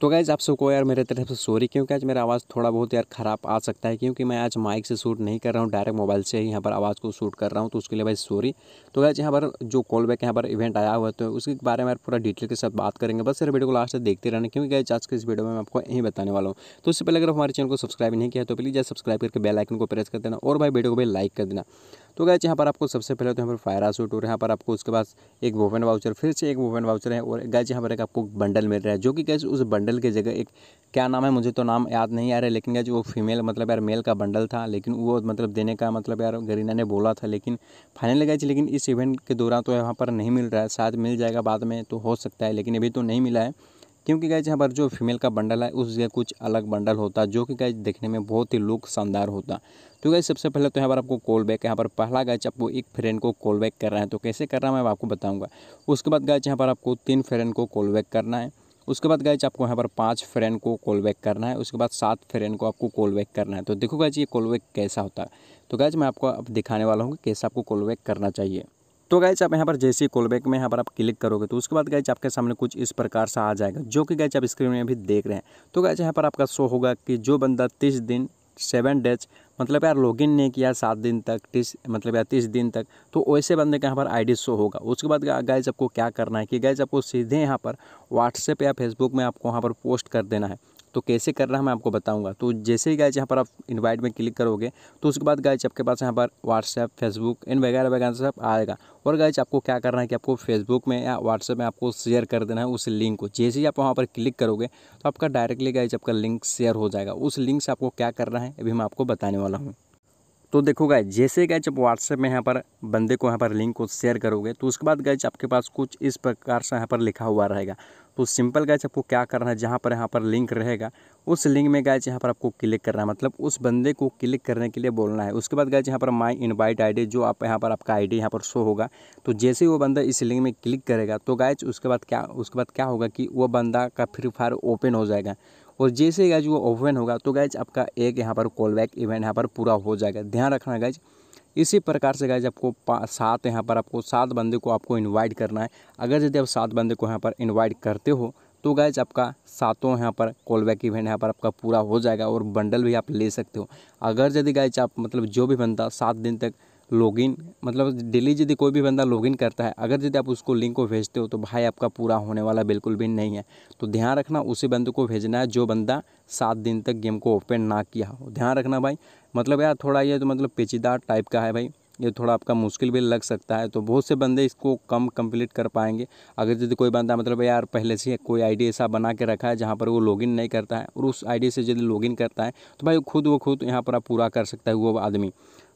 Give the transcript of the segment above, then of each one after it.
तो गैज़ आप सबको यार मेरे तरफ से सॉरी क्योंकि आज मेरा आवाज़ थोड़ा बहुत यार ख़राब आ सकता है क्योंकि मैं आज माइक से शूट नहीं कर रहा हूँ डायरेक्ट मोबाइल से ही यहाँ पर आवाज़ को शूट कर रहा हूँ तो उसके लिए भाई सॉरी तो गैज़ यहाँ पर जो कॉल बैक यहाँ पर इवेंट आया हुआ है तो उसके बारे में पूरा डिटेल के साथ बात करेंगे बस यार वीडियो को लास्ट तक देखते रहना क्योंकि गैज आज के इस वीडियो में मैं आपको यही बताने वाला हूँ तो उससे पहले अगर हमारे चैनल को सब्सक्राइब नहीं किया तो प्लीज़ सब्सक्राइब करके बेलाइकन को प्रेस कर देना और भाई वीडियो को भी लाइक कर देना तो गैज यहाँ पर आपको सबसे पहले तो यहाँ पर फायर आसूट और यहाँ पर आपको उसके पास एक वोवन वाउचर फिर से एक वोवन वाउचर है और गैज यहाँ पर एक आपको बंडल मिल रहा है जो कि गैज उस बंडल बंडल की जगह एक क्या नाम है मुझे तो नाम याद नहीं आ रहा लेकिन यार जो वो फीमेल मतलब यार मेल का बंडल था लेकिन वो मतलब देने का मतलब यार गरीना ने बोला था लेकिन फाइनल गए लेकिन इस इवेंट के दौरान तो यहाँ पर नहीं मिल रहा है शायद मिल जाएगा बाद में तो हो सकता है लेकिन अभी तो नहीं मिला है क्योंकि गए यहाँ पर जो फीमेल का बंडल है उस जगह कुछ अलग बंडल होता जो कि गए देखने में बहुत ही लुक शानदार होता तो गए सबसे पहले तो यहाँ पर आपको कॉल बैक यहाँ पर पहला गैच आपको एक फ्रेंड को कॉल बैक कर रहा है तो कैसे कर रहा है मैं आपको बताऊँगा उसके बाद गए यहाँ पर आपको तीन फ्रेंड को कॉल बैक करना है उसके बाद गाइज आपको यहाँ पर पाँच फ्रेंड को कॉल बैक करना है उसके बाद सात फ्रेंड को आपको कॉल बैक करना है तो देखो गाइज ये कॉल बैक कैसा होता है तो गाइज मैं आपको अब दिखाने वाला हूँ कि कैसे आपको कॉल बैक करना चाहिए तो गाइज आप यहाँ पर जैसे ही कॉल बैक में यहाँ पर आप क्लिक करोगे तो उसके बाद गाइज आपके सामने कुछ इस प्रकार से आ जाएगा जो कि गाइज आप स्क्रीन में भी देख रहे हैं तो गाइज यहाँ पर आपका शो होगा कि जो बंदा तीस दिन सेवन डेज मतलब यार लॉगिन नहीं किया सात दिन तक तीस मतलब यार तीस दिन तक तो वैसे बंदे का यहाँ पर आईडी शो होगा उसके बाद गाइज आपको क्या करना है कि गाइज आपको सीधे यहाँ पर व्हाट्सएप या फेसबुक में आपको वहाँ पर पोस्ट कर देना है तो कैसे करना है मैं आपको बताऊँगा तो जैसे ही गाय यहाँ पर आप इन्वाइट में क्लिक करोगे तो उसके बाद गाय आपके पास यहाँ पर व्हाट्सएप फेसबुक इन वगैरह वगैरह सब आएगा और गाय आपको क्या करना है कि आपको फेसबुक में या व्हाट्सएप में आपको शेयर कर देना है उस लिंक को जैसे ही आप वहाँ पर क्लिक करोगे तो आपका डायरेक्टली गाय आपका लिंक शेयर हो जाएगा उस लिंक से आपको क्या करना है अभी मैं आपको बताने वाला हूँ तो देखो गाइज जैसे गए जब व्हाट्सएप में यहाँ पर बंदे को यहाँ पर लिंक को शेयर करोगे तो उसके बाद गए आपके पास कुछ इस प्रकार से यहाँ पर लिखा हुआ रहेगा तो सिंपल गए आपको क्या करना है जहाँ पर यहाँ पर लिंक रहेगा उस लिंक में गए यहाँ पर आपको क्लिक करना है मतलब उस बंदे को क्लिक करने के लिए बोलना है उसके बाद गए यहाँ पर माई इन्वाइट आई जो आप यहाँ पर आपका आई यहाँ पर शो होगा तो जैसे ही वो बंदा इस लिंक में क्लिक करेगा तो गैच उसके बाद क्या उसके बाद क्या होगा कि वह बंदा का फ्री फायर ओपन हो जाएगा और जैसे गैज वो ओपन होगा तो गैज आपका एक यहाँ पर कॉल बैक इवेंट यहाँ पर पूरा हो जाएगा ध्यान रखना गैज इसी प्रकार से गैज आपको सात यहाँ पर आपको सात बंदे को आपको इन्वाइट करना है अगर यदि आप सात बंदे को यहाँ पर इन्वाइट करते हो तो गैज आपका सातों यहाँ पर कॉल बैक इवेंट यहाँ पर आपका पूरा हो जाएगा और बंडल भी आप ले सकते हो अगर यदि गैज आप मतलब जो भी बनता सात दिन तक लॉगिन मतलब डेली यदि कोई भी बंदा लॉगिन करता है अगर यदि आप उसको लिंक को भेजते हो तो भाई आपका पूरा होने वाला बिल्कुल भी नहीं है तो ध्यान रखना उसी बंदे को भेजना है जो बंदा सात दिन तक गेम को ओपन ना किया हो ध्यान रखना भाई मतलब यार थोड़ा ये तो मतलब पेचीदा टाइप का है भाई ये थोड़ा आपका मुश्किल भी लग सकता है तो बहुत से बंदे इसको कम कंप्लीट कर पाएंगे अगर यदि कोई बंदा मतलब यार पहले से कोई आईडी ऐसा बना के रखा है जहाँ पर वो लॉगिन नहीं करता है और उस आईडी से यदि लॉगिन करता है तो भाई खुद वो खुद यहाँ पर आप पूरा कर सकता है वो आदमी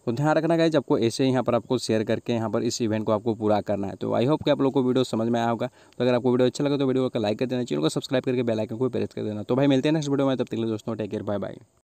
तो ध्यान रखना गाइज आपको ऐसे यहाँ पर आपको शेयर करके यहाँ पर इस इवेंट को आपको पूरा करना है तो आई होप कि आप लोग को वीडियो समझ में आया होगा तो अगर आपको वीडियो अच्छा लगा तो वीडियो को लाइक कर देना चैनल को सब्सक्राइब करके बेलाइकन को प्रेस कर देना तो भाई मिलते हैं नेक्स्ट वीडियो में तब तक दोस्तों टेक केयर बाय बाय